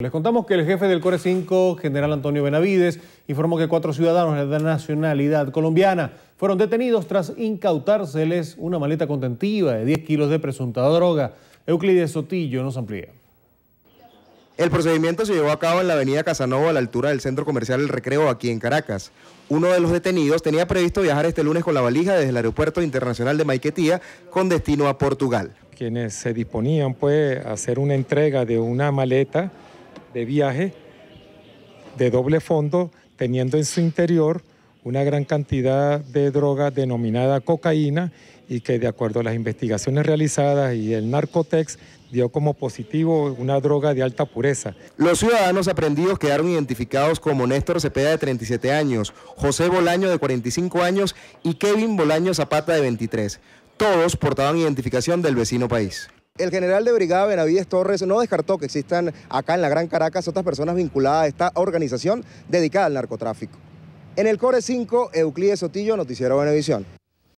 Les contamos que el jefe del Core 5, general Antonio Benavides, informó que cuatro ciudadanos de nacionalidad colombiana fueron detenidos tras incautárseles una maleta contentiva de 10 kilos de presunta droga. Euclides Sotillo nos amplía. El procedimiento se llevó a cabo en la avenida Casanova a la altura del centro comercial El Recreo aquí en Caracas. Uno de los detenidos tenía previsto viajar este lunes con la valija desde el aeropuerto internacional de Maiquetía con destino a Portugal. Quienes se disponían pues a hacer una entrega de una maleta de viaje de doble fondo, teniendo en su interior una gran cantidad de droga denominada cocaína y que de acuerdo a las investigaciones realizadas y el narcotex dio como positivo una droga de alta pureza. Los ciudadanos aprendidos quedaron identificados como Néstor Cepeda de 37 años, José Bolaño de 45 años y Kevin Bolaño Zapata de 23. Todos portaban identificación del vecino país. El general de brigada Benavides Torres no descartó que existan acá en la Gran Caracas otras personas vinculadas a esta organización dedicada al narcotráfico. En el Core 5, Euclides Sotillo, Noticiero Benevisión.